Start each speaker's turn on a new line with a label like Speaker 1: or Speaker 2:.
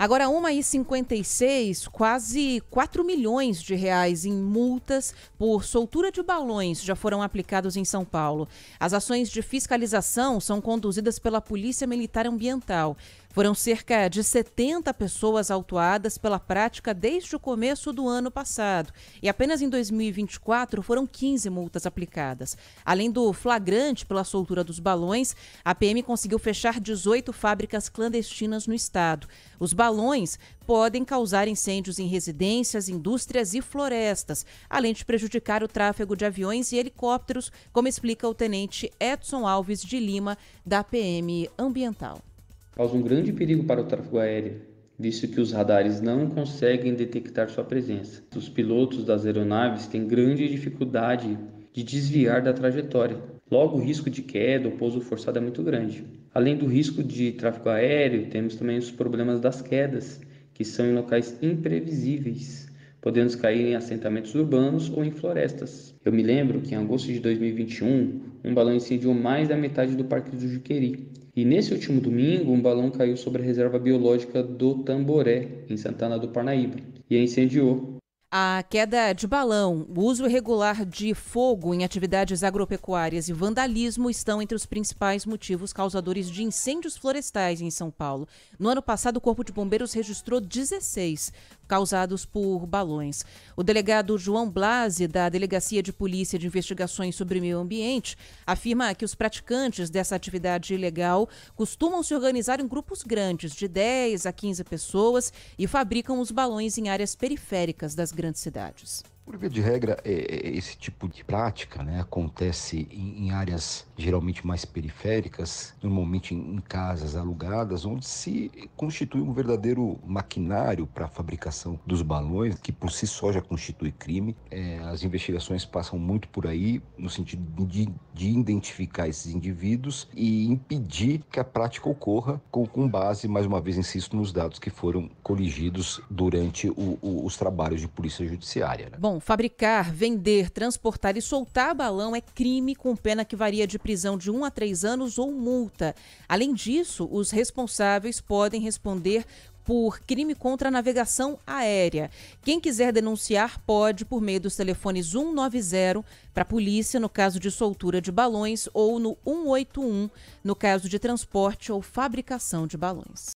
Speaker 1: Agora, 1h56, quase 4 milhões de reais em multas por soltura de balões já foram aplicados em São Paulo. As ações de fiscalização são conduzidas pela Polícia Militar Ambiental. Foram cerca de 70 pessoas autuadas pela prática desde o começo do ano passado. E apenas em 2024 foram 15 multas aplicadas. Além do flagrante pela soltura dos balões, a PM conseguiu fechar 18 fábricas clandestinas no estado. Os balões balões podem causar incêndios em residências, indústrias e florestas, além de prejudicar o tráfego de aviões e helicópteros, como explica o tenente Edson Alves de Lima, da PM Ambiental.
Speaker 2: Causa um grande perigo para o tráfego aéreo, visto que os radares não conseguem detectar sua presença. Os pilotos das aeronaves têm grande dificuldade de desviar da trajetória, Logo, o risco de queda ou pouso forçado é muito grande. Além do risco de tráfego aéreo, temos também os problemas das quedas, que são em locais imprevisíveis, podendo cair em assentamentos urbanos ou em florestas. Eu me lembro que em agosto de 2021, um balão incendiou mais da metade do Parque do Juqueri. E nesse último domingo, um balão caiu sobre a reserva biológica do Tamboré, em Santana do Parnaíba, e incendiou,
Speaker 1: a queda de balão, o uso irregular de fogo em atividades agropecuárias e vandalismo estão entre os principais motivos causadores de incêndios florestais em São Paulo. No ano passado, o Corpo de Bombeiros registrou 16 causados por balões. O delegado João Blase, da Delegacia de Polícia de Investigações sobre Meio Ambiente, afirma que os praticantes dessa atividade ilegal costumam se organizar em grupos grandes, de 10 a 15 pessoas, e fabricam os balões em áreas periféricas das grandes cidades.
Speaker 3: Por via de regra, é, é, esse tipo de prática né, acontece em áreas geralmente mais periféricas, normalmente em casas alugadas, onde se constitui um verdadeiro maquinário para a fabricação dos balões, que por si só já constitui crime. É, as investigações passam muito por aí, no sentido de, de identificar esses indivíduos e impedir que a prática ocorra, com, com base, mais uma vez insisto, nos dados que foram coligidos durante o, o, os trabalhos de polícia judiciária. Né?
Speaker 1: Bom, fabricar, vender, transportar e soltar balão é crime com pena que varia de prisão de 1 a 3 anos ou multa. Além disso, os responsáveis podem responder por crime contra a navegação aérea. Quem quiser denunciar pode por meio dos telefones 190 para a polícia no caso de soltura de balões ou no 181 no caso de transporte ou fabricação de balões.